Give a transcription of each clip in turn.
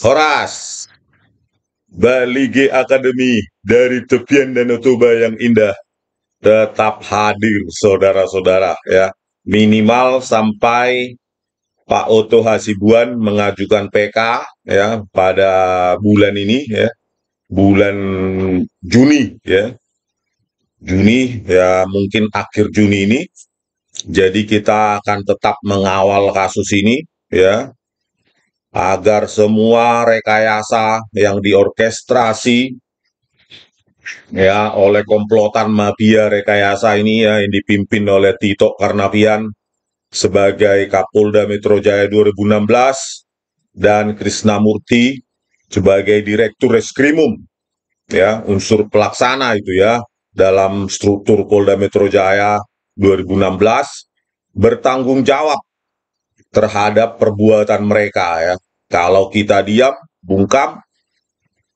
Horas Balige Academy dari tepian Danau Toba yang indah tetap hadir saudara-saudara ya minimal sampai Pak Oto Hasibuan mengajukan PK ya pada bulan ini ya bulan Juni ya Juni ya mungkin akhir Juni ini jadi kita akan tetap mengawal kasus ini ya agar semua rekayasa yang diorkestrasi ya oleh komplotan mafia rekayasa ini ya yang dipimpin oleh Tito Karnavian sebagai Kapolda Metro Jaya 2016 dan Krisnamurti sebagai Direktur Reskrimum ya unsur pelaksana itu ya dalam struktur Polda Metro Jaya 2016 bertanggung jawab terhadap perbuatan mereka ya. Kalau kita diam, bungkam,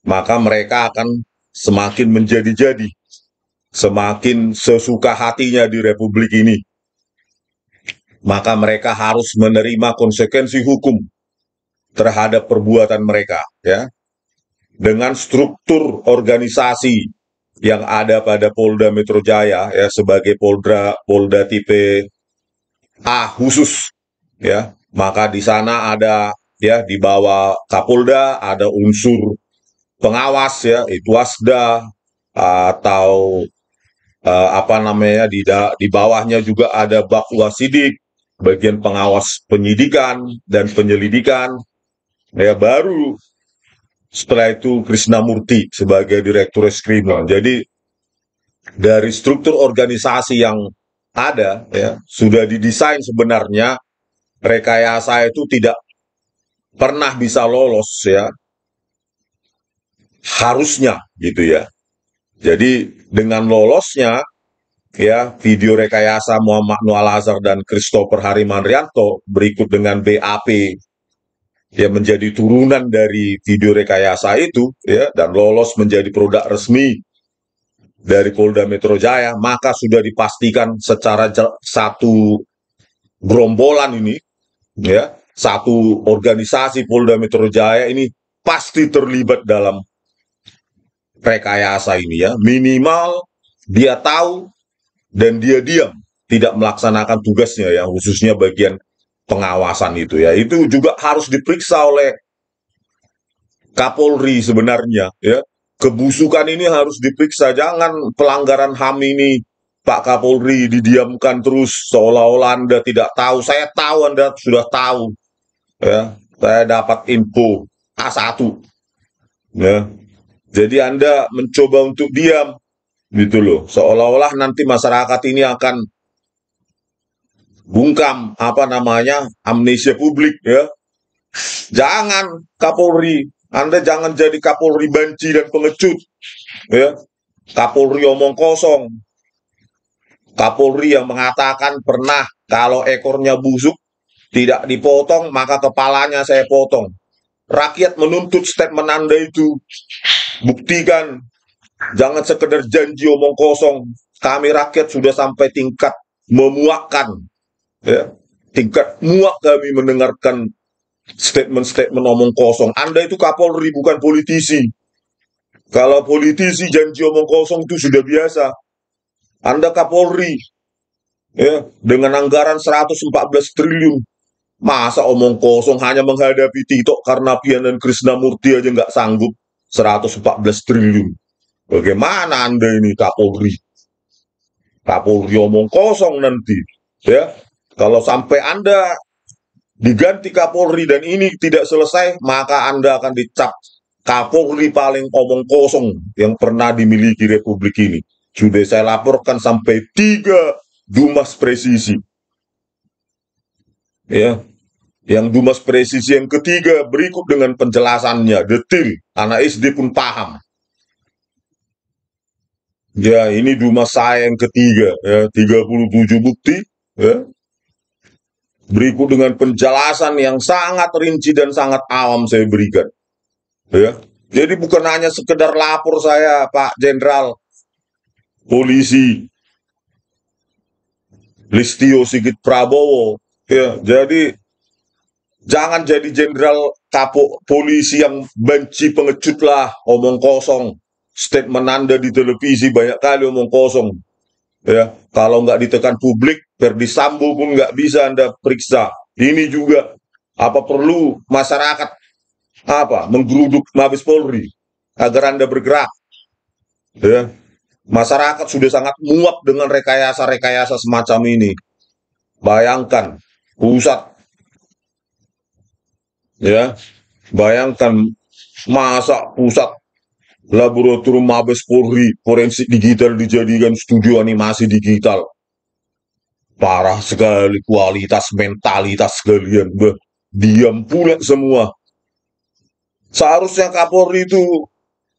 maka mereka akan semakin menjadi-jadi, semakin sesuka hatinya di republik ini. Maka mereka harus menerima konsekuensi hukum terhadap perbuatan mereka ya. Dengan struktur organisasi yang ada pada Polda Metro Jaya ya sebagai Polda Polda tipe A khusus ya maka di sana ada ya di bawah Kapolda ada unsur pengawas ya itu Asda atau uh, apa namanya di di bawahnya juga ada Bakwa Sidik bagian pengawas penyidikan dan penyelidikan ya baru setelah itu Krishna Murti sebagai Direktur eskrim. Jadi dari struktur organisasi yang ada ya sudah didesain sebenarnya rekayasa itu tidak pernah bisa lolos ya harusnya gitu ya. Jadi dengan lolosnya ya video rekayasa Muhammad Nualazar dan Christopher Harimanrianto berikut dengan BAP ya menjadi turunan dari video rekayasa itu ya dan lolos menjadi produk resmi dari Polda Metro Jaya maka sudah dipastikan secara satu gerombolan ini ya satu organisasi Polda Metro Jaya ini pasti terlibat dalam rekayasa ini ya minimal dia tahu dan dia diam tidak melaksanakan tugasnya ya khususnya bagian pengawasan itu ya itu juga harus diperiksa oleh Kapolri sebenarnya ya kebusukan ini harus diperiksa jangan pelanggaran HAM ini Pak Kapolri didiamkan terus seolah-olah Anda tidak tahu saya tahu Anda sudah tahu ya saya dapat info A1 ya jadi Anda mencoba untuk diam gitu loh seolah-olah nanti masyarakat ini akan bungkam apa namanya amnesia publik ya. Jangan Kapolri, Anda jangan jadi Kapolri banci dan pengecut ya. Kapolri omong kosong. Kapolri yang mengatakan pernah kalau ekornya busuk tidak dipotong maka kepalanya saya potong. Rakyat menuntut statement Anda itu buktikan jangan sekedar janji omong kosong. Kami rakyat sudah sampai tingkat memuakkan ya, tingkat muak kami mendengarkan statement-statement omong kosong. Anda itu Kapolri bukan politisi. Kalau politisi janji omong kosong itu sudah biasa. Anda Kapolri ya dengan anggaran 114 triliun masa omong kosong hanya menghadapi Tito Pian dan Krisnamurti aja nggak sanggup 114 triliun. Bagaimana Anda ini Kapolri? Kapolri omong kosong nanti, ya. Kalau sampai Anda diganti Kapolri dan ini tidak selesai, maka Anda akan dicap Kapolri paling omong kosong yang pernah dimiliki Republik ini. Sudah saya laporkan sampai tiga Dumas Presisi. Ya, yang Dumas Presisi yang ketiga berikut dengan penjelasannya detil. Anak SD pun paham. Ya, ini Dumas saya yang ketiga, ya, 37 bukti, ya, Berikut dengan penjelasan yang sangat rinci dan sangat awam saya berikan. Ya. Jadi bukan hanya sekedar lapor saya Pak Jenderal Polisi Listio Sigit Prabowo. Ya, jadi jangan jadi jenderal kapok polisi yang benci pengecut lah, omong kosong. Statement Anda di televisi banyak kali omong kosong ya kalau nggak ditekan publik Verdi Sambo pun nggak bisa anda periksa ini juga apa perlu masyarakat apa menggeruduk Mabes Polri agar anda bergerak ya masyarakat sudah sangat muak dengan rekayasa-rekayasa semacam ini bayangkan pusat ya bayangkan masa pusat laboratorium Mabes Polri forensik digital dijadikan studio animasi digital parah sekali kualitas mentalitas kalian bah, diam pula semua seharusnya Kapolri itu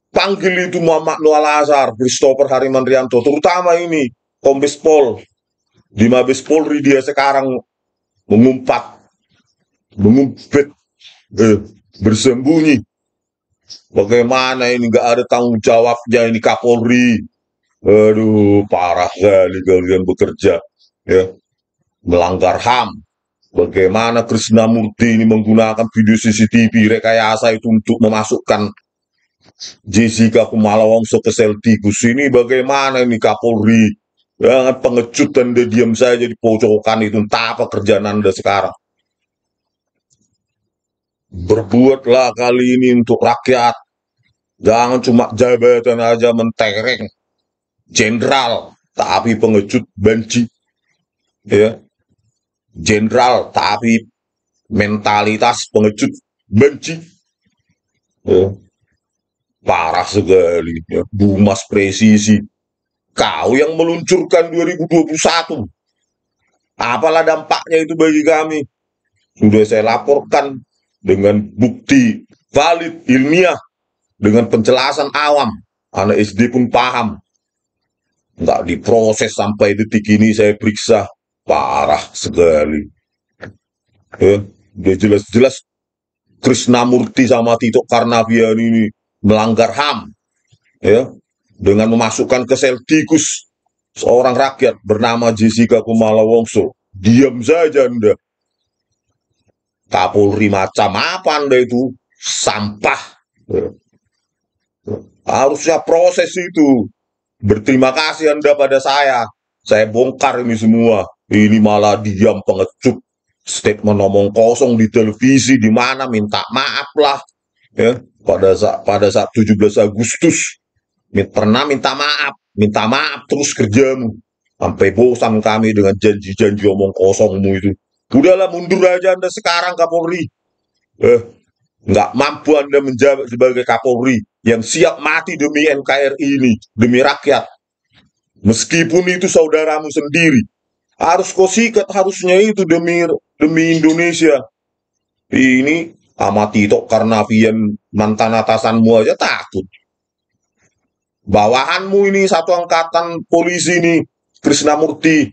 panggil itu Muhammad Noal Azhar Christopher Hariman Rianto terutama ini Kombes Pol di Mabes Polri dia sekarang mengumpat mengumpet eh, bersembunyi Bagaimana ini nggak ada tanggung jawabnya ini Kapolri. Aduh, parah kali kalian bekerja. Ya. Melanggar HAM. Bagaimana Murti ini menggunakan video CCTV rekayasa itu untuk memasukkan Jessica Kumala Wongso ke sel tikus ini bagaimana ini Kapolri Jangan pengecut dan dia diam saja di pojokan itu entah apa kerjaan anda sekarang Berbuatlah kali ini untuk rakyat. Jangan cuma jabatan aja mentereng. Jenderal, tapi pengecut benci. Ya. Jenderal, tapi mentalitas pengecut benci. Ya. Parah sekali. Ya. Bumas presisi. Kau yang meluncurkan 2021. Apalah dampaknya itu bagi kami. Sudah saya laporkan dengan bukti valid ilmiah, dengan penjelasan awam. Anak SD pun paham. Nggak diproses sampai detik ini saya periksa. Parah sekali. Eh, ya, dia jelas-jelas Krisnamurti sama Tito Karnavian ini melanggar HAM. Ya, dengan memasukkan ke sel tikus seorang rakyat bernama Jessica Kumala Wongso. Diam saja Anda. Kapolri macam apa anda itu? Sampah. Ya. Harusnya proses itu. Berterima kasih anda pada saya. Saya bongkar ini semua. Ini malah diam pengecut. Statement omong kosong di televisi di mana minta maaf lah. Ya, pada saat pada saat 17 Agustus pernah minta maaf, minta maaf terus kerjamu sampai bosan kami dengan janji-janji omong kosongmu itu. Udahlah mundur aja Anda sekarang Kapolri. Eh, nggak mampu Anda menjabat sebagai Kapolri yang siap mati demi NKRI ini, demi rakyat. Meskipun itu saudaramu sendiri, harus kau sikat harusnya itu demi demi Indonesia. Ini amati itu karena Vian mantan atasanmu aja takut. Bawahanmu ini satu angkatan polisi ini Krisnamurti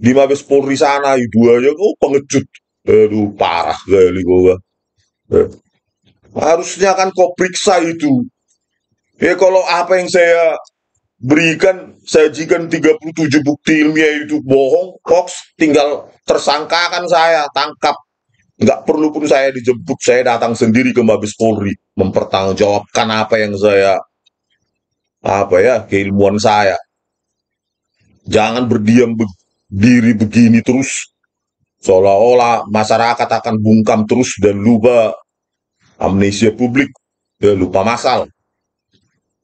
di mabes polri sana itu aja kok oh, pengecut aduh parah kali gua eh. harusnya kan kau periksa itu ya kalau apa yang saya berikan sajikan 37 bukti ilmiah itu bohong hoax, tinggal tersangkakan saya tangkap nggak perlu pun saya dijemput saya datang sendiri ke Mabes Polri mempertanggungjawabkan apa yang saya apa ya keilmuan saya jangan berdiam begitu diri begini terus seolah-olah masyarakat akan bungkam terus dan lupa amnesia publik ya lupa masal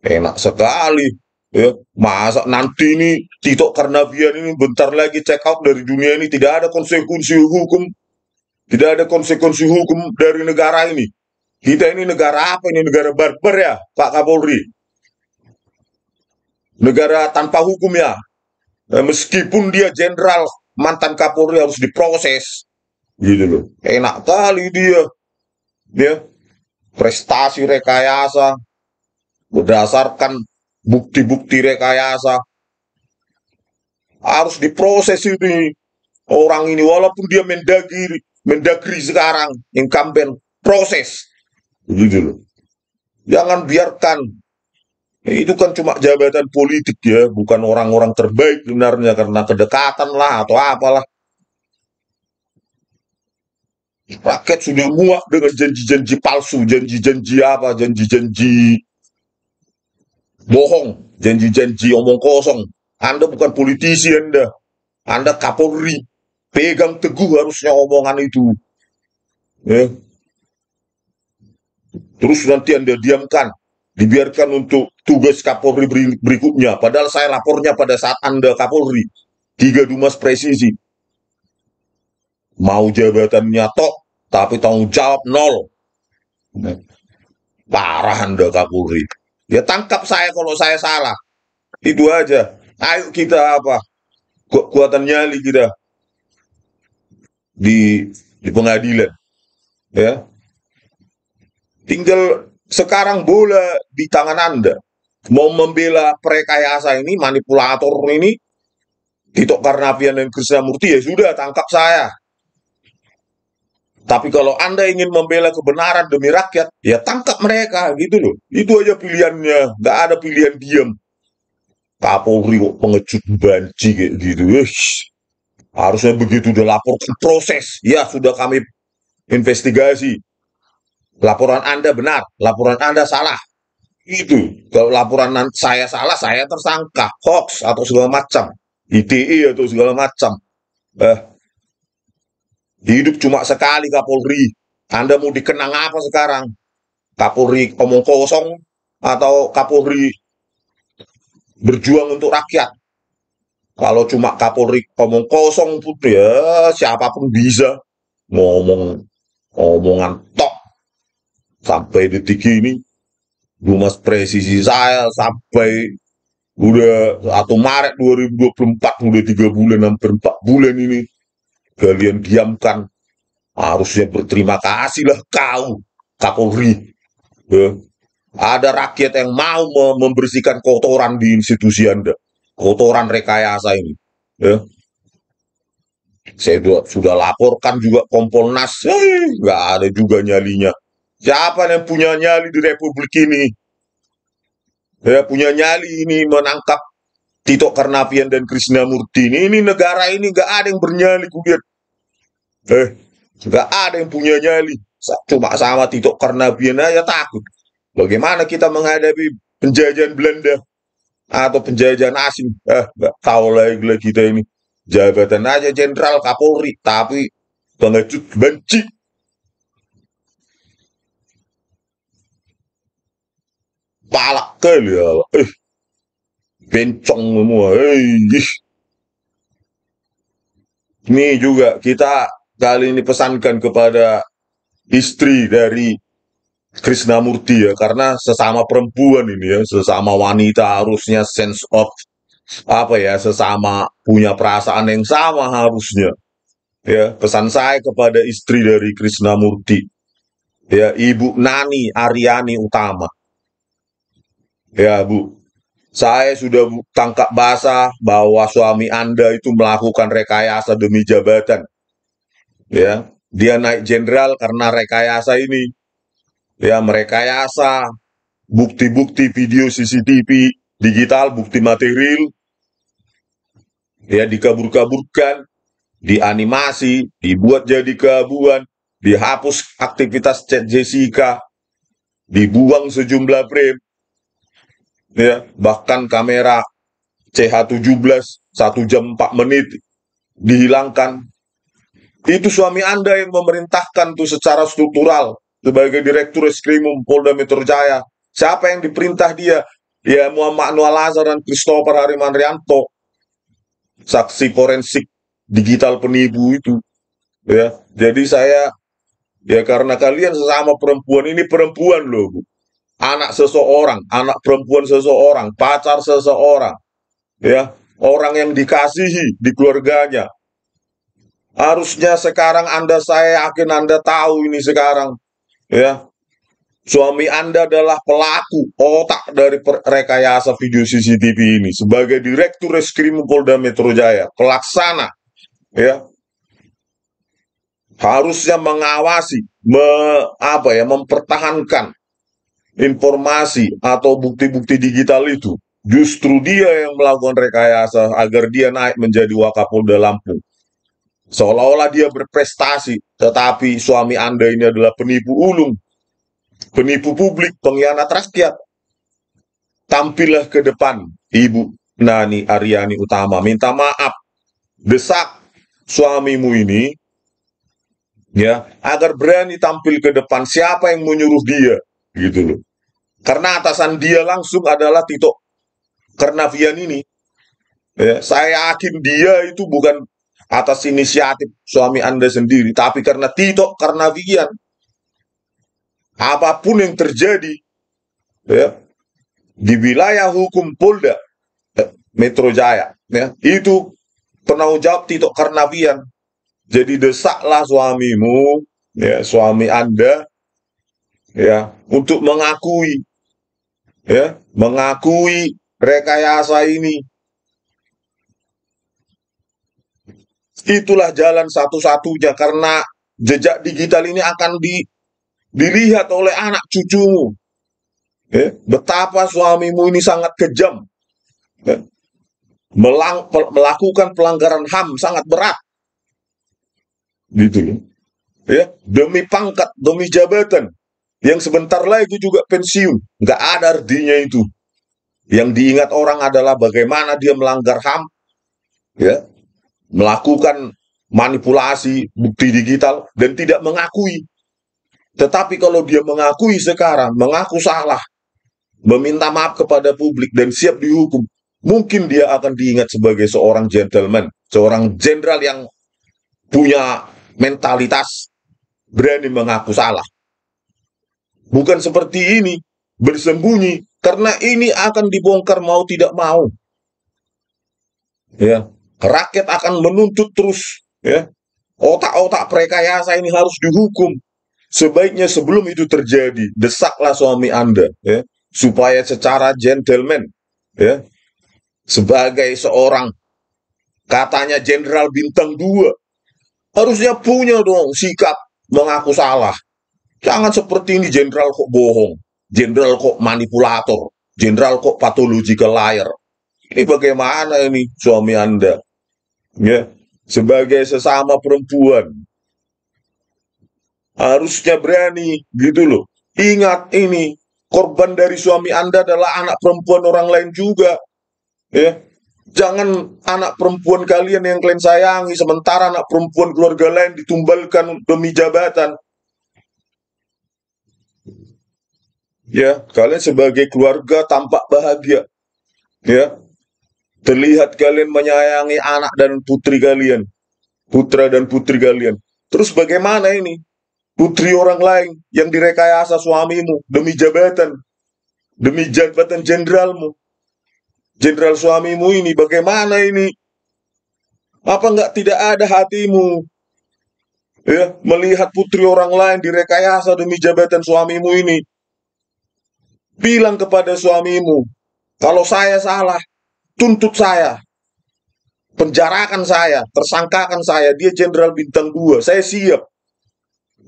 enak sekali ya masa nanti ini Tito Karnavian ini bentar lagi check out dari dunia ini tidak ada konsekuensi hukum tidak ada konsekuensi hukum dari negara ini kita ini negara apa ini negara barbar ya Pak Kapolri negara tanpa hukum ya Nah, meskipun dia jenderal mantan Kapolri harus diproses gitu loh enak kali dia dia ya. prestasi rekayasa berdasarkan bukti-bukti rekayasa harus diproses ini orang ini walaupun dia mendagri mendagri sekarang incumbent proses gitu loh jangan biarkan itu kan cuma jabatan politik ya, bukan orang-orang terbaik sebenarnya karena kedekatan lah atau apalah. Rakyat sudah muak dengan janji-janji palsu, janji-janji apa, janji-janji bohong, janji-janji omong kosong. Anda bukan politisi Anda, Anda Kapolri. Pegang teguh harusnya omongan itu. Ya. Terus nanti Anda diamkan, dibiarkan untuk tugas Kapolri berikutnya. Padahal saya lapornya pada saat Anda Kapolri. Tiga Dumas presisi. Mau jabatannya tok, tapi tanggung jawab nol. Parah Anda Kapolri. Ya tangkap saya kalau saya salah. Itu aja. Ayo kita apa? kekuatan nyali kita di di pengadilan. Ya. Tinggal sekarang bola di tangan Anda. Mau membela Perekayasa ini, manipulator ini, Tito Karnavian dan Murti ya sudah, tangkap saya. Tapi kalau Anda ingin membela kebenaran demi rakyat, ya tangkap mereka gitu loh. Itu aja pilihannya, nggak ada pilihan diam. Kapolri kok pengecut banci kayak gitu. Eish. Harusnya begitu udah lapor ke proses. Ya sudah kami investigasi. Laporan Anda benar, laporan Anda salah. Itu. Kalau laporan saya salah, saya tersangka hoax atau segala macam. ITE atau segala macam. Eh, hidup cuma sekali Kapolri. Anda mau dikenang apa sekarang? Kapolri omong kosong atau Kapolri berjuang untuk rakyat. Kalau cuma Kapolri omong kosong pun ya siapapun bisa ngomong omongan tok sampai detik ini rumah presisi saya sampai udah atau Maret 2024 udah tiga bulan hampir empat bulan ini kalian diamkan harusnya berterima kasih lah kau Kapolri ya. ada rakyat yang mau membersihkan kotoran di institusi anda kotoran rekayasa ini ya. saya sudah laporkan juga Kompolnas nggak ada juga nyalinya Siapa yang punya nyali di republik ini? Ya, punya nyali ini menangkap Tito Karnavian dan Krisnamurti ini. Ini negara ini gak ada yang bernyali kulihat. Eh, gak ada yang punya nyali. Cuma sama Tito Karnavian aja takut. Bagaimana kita menghadapi penjajahan Belanda atau penjajahan asing? Eh, nggak tahu lagi kita ini. Jabatan aja Jenderal Kapolri, tapi pengecut benci. balak ya eh bencong semua eh ini juga kita kali ini pesankan kepada istri dari Krishna Krisnamurti ya karena sesama perempuan ini ya sesama wanita harusnya sense of apa ya sesama punya perasaan yang sama harusnya ya pesan saya kepada istri dari Krishna Krisnamurti ya Ibu Nani Ariani Utama Ya, Bu. Saya sudah tangkap basah bahwa suami Anda itu melakukan rekayasa demi jabatan. Ya, dia naik jenderal karena rekayasa ini. Ya, merekayasa bukti-bukti video CCTV digital, bukti material ya dikabur-kaburkan, dianimasi, dibuat jadi keabuan, dihapus aktivitas chat Jessica, dibuang sejumlah frame, ya bahkan kamera CH17 1 jam 4 menit dihilangkan itu suami Anda yang memerintahkan tuh secara struktural sebagai Direktur Eskrimum Polda Metro Jaya. Siapa yang diperintah dia? Ya Muhammad Anwar Lazar dan Christopher Hariman Rianto. Saksi forensik digital penipu itu. Ya, jadi saya ya karena kalian sesama perempuan ini perempuan loh, anak seseorang, anak perempuan seseorang, pacar seseorang, ya, orang yang dikasihi di keluarganya. Harusnya sekarang Anda saya yakin Anda tahu ini sekarang, ya. Suami Anda adalah pelaku otak dari rekayasa video CCTV ini sebagai Direktur Reskrim Polda Metro Jaya, pelaksana, ya, harusnya mengawasi, me, apa ya, mempertahankan informasi atau bukti-bukti digital itu, justru dia yang melakukan rekayasa agar dia naik menjadi Wakapolda Lampung. Seolah-olah dia berprestasi, tetapi suami Anda ini adalah penipu ulung, penipu publik, pengkhianat rakyat. Tampillah ke depan, Ibu Nani Ariani Utama. Minta maaf, desak suamimu ini ya agar berani tampil ke depan siapa yang menyuruh dia gitu loh karena atasan dia langsung adalah Tito Karnavian ini. Ya, saya yakin dia itu bukan atas inisiatif suami Anda sendiri, tapi karena Tito Karnavian. Apapun yang terjadi ya, di wilayah hukum Polda eh, Metro Jaya, ya, itu penanggung jawab Tito Karnavian. Jadi desaklah suamimu, ya, suami Anda ya, untuk mengakui ya, mengakui rekayasa ini. Itulah jalan satu-satunya karena jejak digital ini akan di, dilihat oleh anak cucumu. Ya, betapa suamimu ini sangat kejam. Ya, melang, melakukan pelanggaran HAM sangat berat. Gitu ya. Demi pangkat, demi jabatan yang sebentar lagi juga pensiun. Nggak ada artinya itu. Yang diingat orang adalah bagaimana dia melanggar HAM, ya, melakukan manipulasi bukti digital dan tidak mengakui. Tetapi kalau dia mengakui sekarang, mengaku salah, meminta maaf kepada publik dan siap dihukum, mungkin dia akan diingat sebagai seorang gentleman, seorang jenderal yang punya mentalitas berani mengaku salah. Bukan seperti ini, bersembunyi, karena ini akan dibongkar mau tidak mau. Ya, rakyat akan menuntut terus, ya. Otak-otak prekayasa ini harus dihukum. Sebaiknya sebelum itu terjadi, desaklah suami Anda, ya, supaya secara gentleman, ya, sebagai seorang katanya jenderal bintang dua, harusnya punya dong sikap mengaku salah, Jangan seperti ini jenderal kok bohong, jenderal kok manipulator, jenderal kok pathological liar. Ini bagaimana ini suami Anda? Ya, sebagai sesama perempuan harusnya berani gitu loh. Ingat ini korban dari suami Anda adalah anak perempuan orang lain juga. Ya, Jangan anak perempuan kalian yang kalian sayangi, sementara anak perempuan keluarga lain ditumbalkan demi jabatan. Ya, kalian sebagai keluarga tampak bahagia. Ya. Terlihat kalian menyayangi anak dan putri kalian. Putra dan putri kalian. Terus bagaimana ini? Putri orang lain yang direkayasa suamimu demi jabatan. Demi jabatan jenderalmu. Jenderal suamimu ini bagaimana ini? Apa enggak tidak ada hatimu ya, melihat putri orang lain direkayasa demi jabatan suamimu ini. Bilang kepada suamimu, kalau saya salah, tuntut saya. Penjarakan saya, tersangkakan saya, dia jenderal bintang dua, saya siap.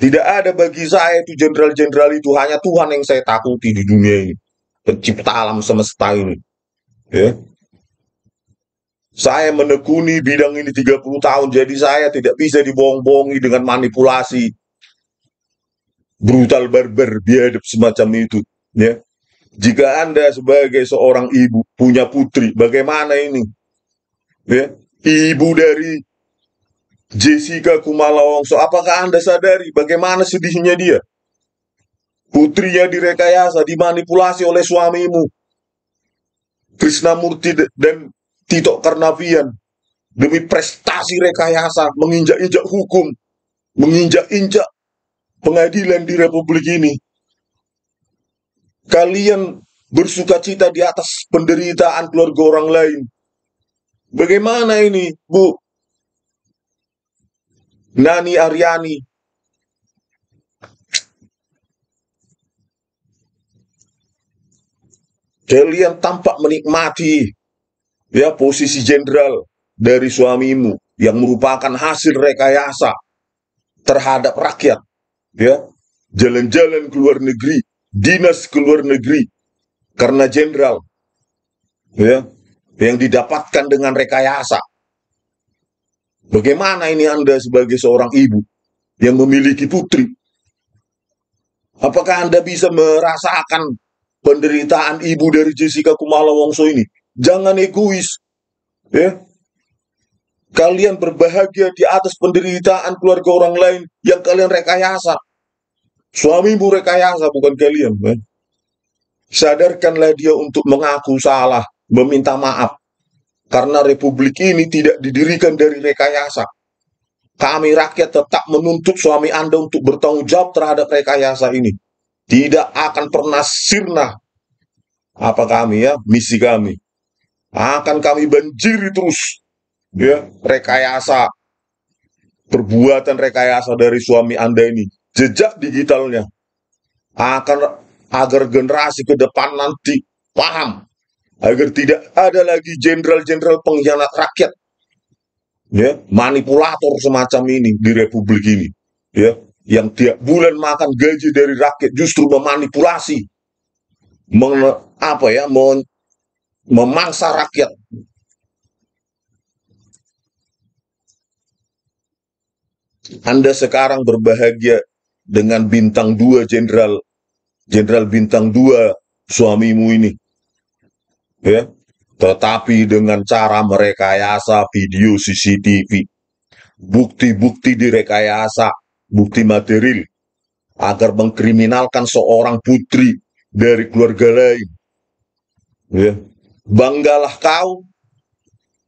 Tidak ada bagi saya itu jenderal-jenderal itu, hanya Tuhan yang saya takuti di dunia ini. Pencipta alam semesta ini. Ya. Saya menekuni bidang ini 30 tahun, jadi saya tidak bisa dibohong-bohongi dengan manipulasi. Brutal barbar, biadab semacam itu. Ya. Jika Anda sebagai seorang ibu punya putri, bagaimana ini? Ya, ibu dari Jessica Kumala Wongso, apakah Anda sadari bagaimana sedihnya dia? Putrinya direkayasa, dimanipulasi oleh suamimu. Krishna Murti dan Tito Karnavian demi prestasi rekayasa menginjak-injak hukum, menginjak-injak pengadilan di republik ini. Kalian bersuka cita di atas penderitaan keluarga orang lain. Bagaimana ini, Bu? Nani Aryani. Kalian tampak menikmati ya posisi jenderal dari suamimu yang merupakan hasil rekayasa terhadap rakyat ya jalan-jalan ke luar negeri dinas ke luar negeri karena jenderal ya yang didapatkan dengan rekayasa. Bagaimana ini Anda sebagai seorang ibu yang memiliki putri? Apakah Anda bisa merasakan penderitaan ibu dari Jessica Kumala Wongso ini? Jangan egois. Ya. Kalian berbahagia di atas penderitaan keluarga orang lain yang kalian rekayasa. Suamimu rekayasa bukan kalian. Eh. Sadarkanlah dia untuk mengaku salah, meminta maaf. Karena republik ini tidak didirikan dari rekayasa. Kami rakyat tetap menuntut suami Anda untuk bertanggung jawab terhadap rekayasa ini. Tidak akan pernah sirna apa kami ya, misi kami. Akan kami banjiri terus ya rekayasa perbuatan rekayasa dari suami Anda ini jejak digitalnya akan agar generasi ke depan nanti paham agar tidak ada lagi jenderal-jenderal pengkhianat rakyat ya manipulator semacam ini di republik ini ya yang tiap bulan makan gaji dari rakyat justru memanipulasi meng, apa ya mem, memangsa rakyat Anda sekarang berbahagia dengan bintang dua jenderal jenderal bintang dua suamimu ini ya tetapi dengan cara merekayasa video CCTV bukti-bukti direkayasa bukti material agar mengkriminalkan seorang putri dari keluarga lain ya banggalah kau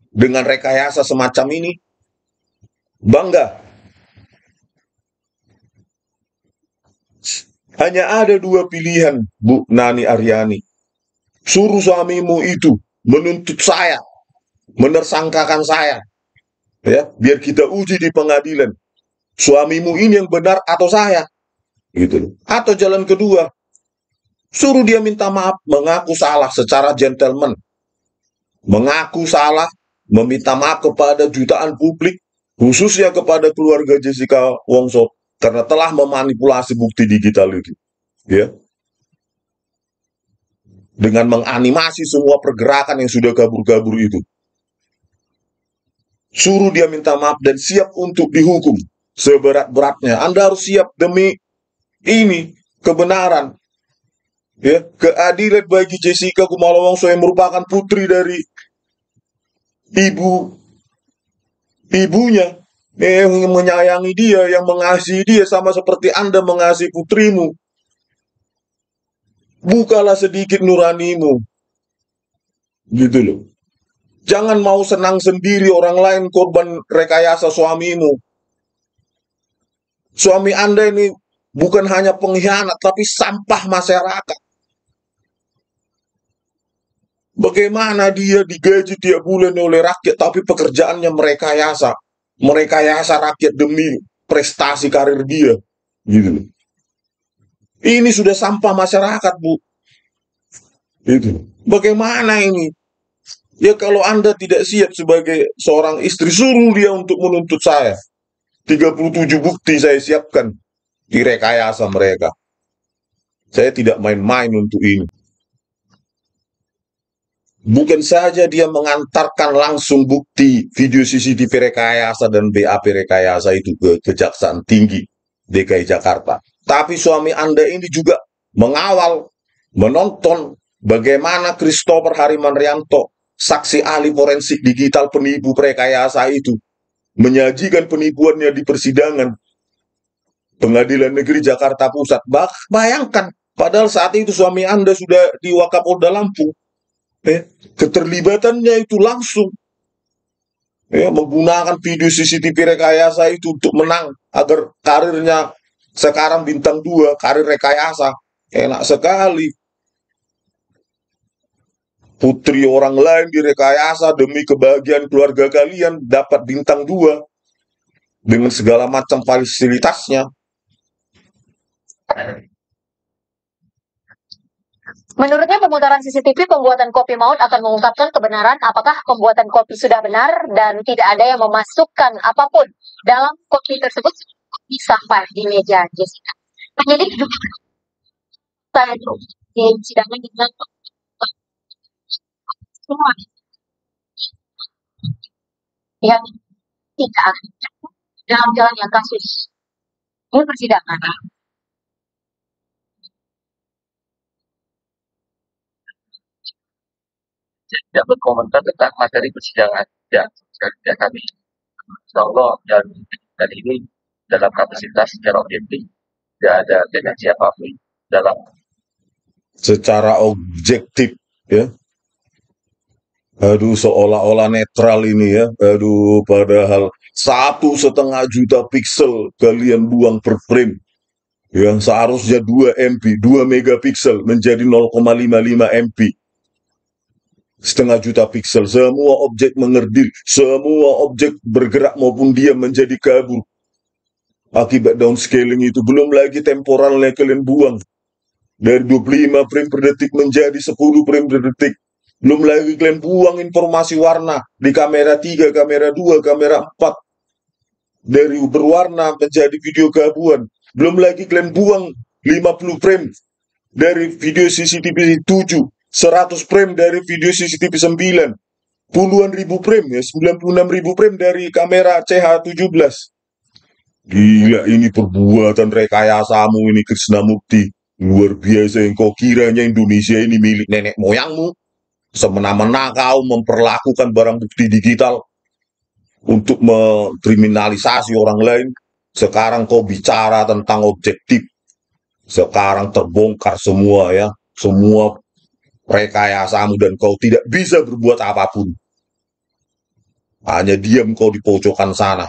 dengan rekayasa semacam ini bangga Hanya ada dua pilihan, Bu Nani Aryani. Suruh suamimu itu menuntut saya, menersangkakan saya. Ya, biar kita uji di pengadilan. Suamimu ini yang benar atau saya? Gitu. Atau jalan kedua, suruh dia minta maaf, mengaku salah secara gentleman. Mengaku salah, meminta maaf kepada jutaan publik, khususnya kepada keluarga Jessica Wongso karena telah memanipulasi bukti digital itu ya dengan menganimasi semua pergerakan yang sudah kabur-kabur itu suruh dia minta maaf dan siap untuk dihukum seberat-beratnya Anda harus siap demi ini kebenaran ya keadilan bagi Jessica Kumala Wongso yang merupakan putri dari ibu ibunya yang menyayangi dia, yang mengasihi dia sama seperti Anda mengasihi putrimu. Bukalah sedikit nuranimu. Gitu loh. Jangan mau senang sendiri orang lain korban rekayasa suamimu. Suami Anda ini bukan hanya pengkhianat tapi sampah masyarakat. Bagaimana dia digaji tiap bulan oleh rakyat tapi pekerjaannya merekayasa mereka yasa rakyat demi prestasi karir dia gitu ini sudah sampah masyarakat bu itu bagaimana ini ya kalau anda tidak siap sebagai seorang istri suruh dia untuk menuntut saya 37 bukti saya siapkan direkayasa mereka saya tidak main-main untuk ini Bukan saja dia mengantarkan langsung bukti video CCTV rekayasa dan BAP rekayasa itu ke Kejaksaan Tinggi DKI Jakarta. Tapi suami Anda ini juga mengawal, menonton bagaimana Christopher Hariman Rianto, saksi ahli forensik digital penipu rekayasa itu, menyajikan penipuannya di persidangan Pengadilan Negeri Jakarta Pusat. Bah, bayangkan, padahal saat itu suami Anda sudah di Wakapolda Lampung ya, keterlibatannya itu langsung ya, menggunakan video CCTV rekayasa itu untuk menang agar karirnya sekarang bintang dua karir rekayasa enak sekali putri orang lain direkayasa demi kebahagiaan keluarga kalian dapat bintang dua dengan segala macam fasilitasnya Menurutnya pemutaran CCTV pembuatan kopi maut akan mengungkapkan kebenaran apakah pembuatan kopi sudah benar dan tidak ada yang memasukkan apapun dalam kopi tersebut di sampah di meja Jessica. Penyidik juga tahu di sidangnya dengan semua yang tidak dalam jalannya kasus ini persidangan Saya tidak berkomentar tentang materi persidangan. Ya, tidak kami. Insya Allah dan, dan ini dalam kapasitas secara objektif tidak ada dengan siapapun dalam secara objektif ya Aduh, seolah-olah netral ini ya. Aduh, padahal satu setengah juta pixel kalian buang per frame. Yang seharusnya 2 MP, 2 megapiksel menjadi 0,55 MP setengah juta pixel semua objek mengerdil semua objek bergerak maupun dia menjadi kabur. Akibat downscaling itu, belum lagi temporalnya kalian buang. Dari 25 frame per detik menjadi 10 frame per detik. Belum lagi kalian buang informasi warna di kamera 3, kamera 2, kamera 4. Dari berwarna menjadi video gabungan. Belum lagi kalian buang 50 frame dari video CCTV 7 100 frame dari video CCTV 9, puluhan ribu frame ya, 96 ribu frame dari kamera CH17. Gila ini perbuatan rekayasamu ini Krishna Mukti. Luar biasa yang kau kiranya Indonesia ini milik nenek moyangmu. Semena-mena kau memperlakukan barang bukti digital untuk mengkriminalisasi orang lain. Sekarang kau bicara tentang objektif. Sekarang terbongkar semua ya. Semua rekayasamu dan kau tidak bisa berbuat apapun. Hanya diam kau di pojokan sana.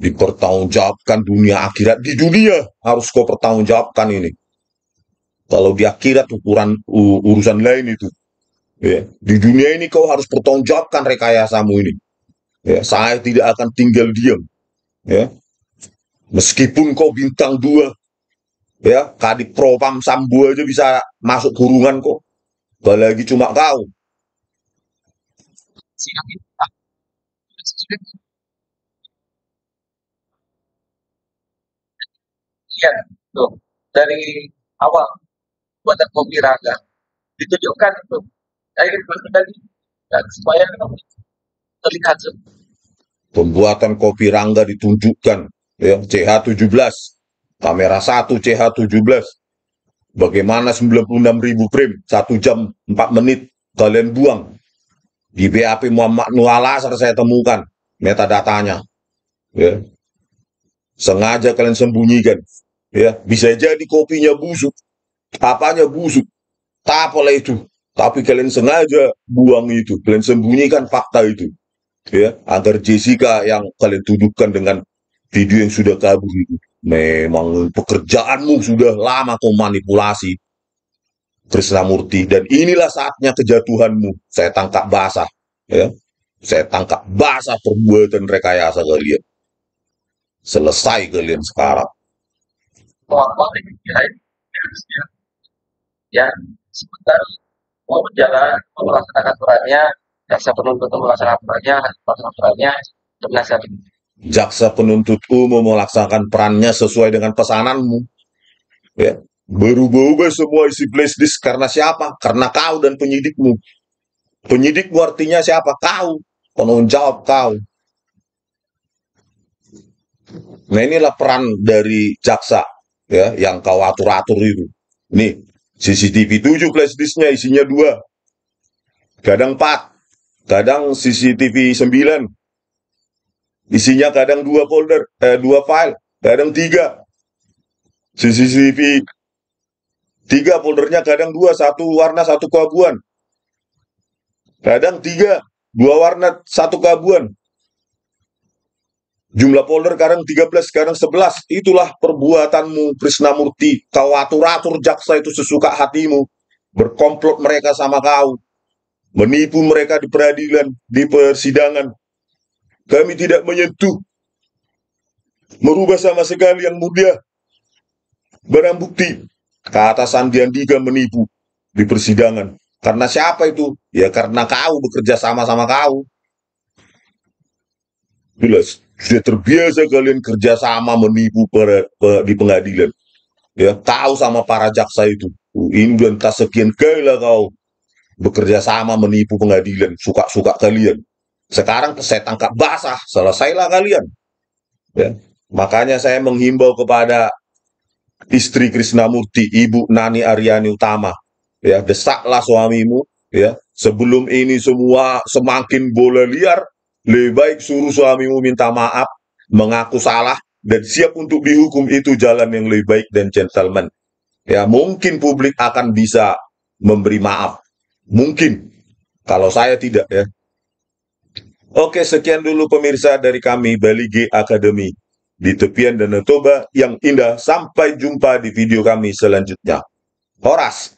Dipertanggungjawabkan dunia akhirat di dunia harus kau pertanggungjawabkan ini. Kalau di akhirat ukuran uh, urusan lain itu, ya. di dunia ini kau harus pertanggungjawabkan rekayasamu ini. Ya, saya tidak akan tinggal diam. Ya, Meskipun kau bintang dua, ya kadi propam sambu aja bisa masuk kurungan kok. Apalagi cuma kau. Iya, tuh dari awal buat kopi raga ditunjukkan tuh akhirnya tadi dan supaya terlihat pembuatan kopi rangga ditunjukkan ya, CH17 kamera 1 CH17 bagaimana 96.000 frame 1 jam 4 menit kalian buang di BAP Muhammad Nualasar saya temukan metadatanya ya sengaja kalian sembunyikan ya bisa jadi kopinya busuk apanya busuk tak apalah itu tapi kalian sengaja buang itu kalian sembunyikan fakta itu ya agar Jessica yang kalian tuduhkan dengan video yang sudah kabur itu memang pekerjaanmu sudah lama kau manipulasi Krisnamurti dan inilah saatnya kejatuhanmu saya tangkap basah ya saya tangkap basah perbuatan rekayasa kalian selesai kalian sekarang ya sebentar mau berjalan mau melaksanakan Saya jaksa penuntut melaksanakan aturannya melaksanakan aturannya untuk menasihati jaksa penuntut umum melaksanakan perannya sesuai dengan pesananmu. Ya. Berubah-ubah semua isi disk karena siapa? Karena kau dan penyidikmu. Penyidikmu artinya siapa? Kau. Penanggung jawab kau. Nah inilah peran dari jaksa ya yang kau atur-atur itu. Nih, CCTV 7 flashdisknya isinya dua. Kadang 4, kadang CCTV 9, Isinya kadang dua folder, eh, dua file, kadang tiga. CCTV tiga foldernya kadang dua, satu warna satu keabuan. Kadang tiga, dua warna satu keabuan. Jumlah folder kadang 13, kadang 11. Itulah perbuatanmu, Krisnamurti. Kau atur-atur jaksa itu sesuka hatimu. Berkomplot mereka sama kau. Menipu mereka di peradilan, di persidangan. Kami tidak menyentuh, merubah sama sekali yang mulia. Barang bukti, kata Sandiandiga menipu di persidangan. Karena siapa itu? Ya karena kau bekerja sama sama kau. Jelas, sudah terbiasa kalian kerja sama menipu para, para, di pengadilan. Ya, kau sama para jaksa itu. Oh, ini tak sekian kali lah kau bekerja sama menipu pengadilan. Suka-suka kalian. Sekarang saya tangkap basah, selesailah kalian. Ya. Makanya saya menghimbau kepada istri Krisnamurti, Ibu Nani Aryani Utama, ya desaklah suamimu, ya sebelum ini semua semakin bola liar, lebih baik suruh suamimu minta maaf, mengaku salah, dan siap untuk dihukum itu jalan yang lebih baik dan gentleman. Ya mungkin publik akan bisa memberi maaf, mungkin kalau saya tidak ya, Oke, sekian dulu pemirsa dari kami Bali G Academy di tepian Danau Toba yang indah. Sampai jumpa di video kami selanjutnya. Horas!